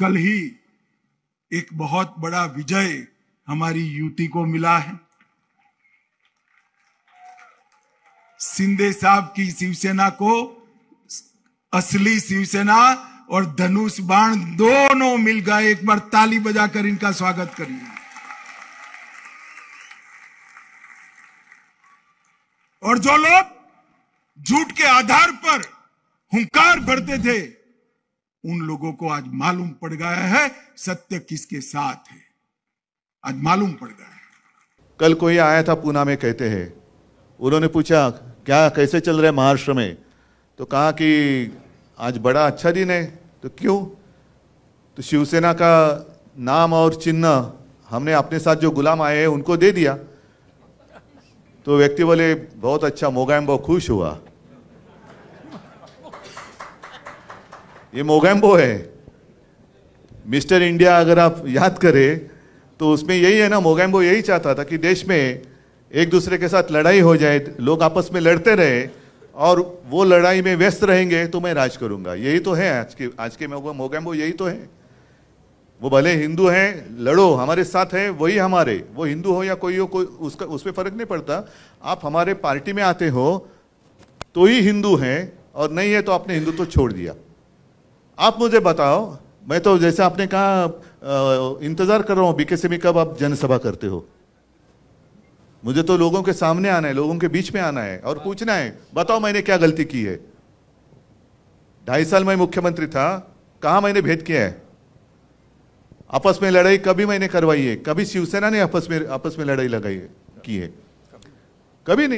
कल ही एक बहुत बड़ा विजय हमारी युति को मिला है सिंधे साहब की शिवसेना को असली शिवसेना और धनुष बाण दोनों मिल गए एक बार ताली बजाकर इनका स्वागत करिए और जो लोग झूठ के आधार पर हुंकार भरते थे उन लोगों को आज मालूम पड़ गया है सत्य किसके साथ है आज मालूम पड़ गया है कल कोई आया था पूना में कहते हैं उन्होंने पूछा क्या कैसे चल रहे महाराष्ट्र में तो कहा कि आज बड़ा अच्छा दिन है तो क्यों तो शिवसेना का नाम और चिन्ह हमने अपने साथ जो गुलाम आए हैं उनको दे दिया तो व्यक्ति बोले बहुत अच्छा बहुत खुश हुआ ये मोगैम्बो है मिस्टर इंडिया अगर आप याद करें तो उसमें यही है ना मोगैम्बो यही चाहता था कि देश में एक दूसरे के साथ लड़ाई हो जाए लोग आपस में लड़ते रहे और वो लड़ाई में व्यस्त रहेंगे तो मैं राज करूंगा यही तो है आज के आज के मोगैम्बो यही तो है वो भले हिंदू हैं लड़ो हमारे साथ हैं वही हमारे वो हिंदू हो या कोई हो कोई उसका उस पर फर्क नहीं पड़ता आप हमारे पार्टी में आते हो तो ही हिंदू हैं और नहीं है तो आपने हिंदुत्व तो छोड़ दिया आप मुझे बताओ मैं तो जैसे आपने कहा इंतजार कर रहा हूं बीके में कब आप जनसभा करते हो मुझे तो लोगों के सामने आना है लोगों के बीच में आना है और पूछना है बताओ मैंने क्या गलती की है ढाई साल मैं मुख्यमंत्री था कहा मैंने भेद किया है आपस में लड़ाई कभी मैंने करवाई है कभी शिवसेना ने आपस में आपस में लड़ाई लगाई है की है कभी नहीं